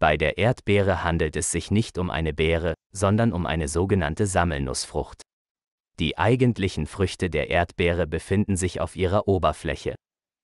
Bei der Erdbeere handelt es sich nicht um eine Beere, sondern um eine sogenannte Sammelnussfrucht. Die eigentlichen Früchte der Erdbeere befinden sich auf ihrer Oberfläche,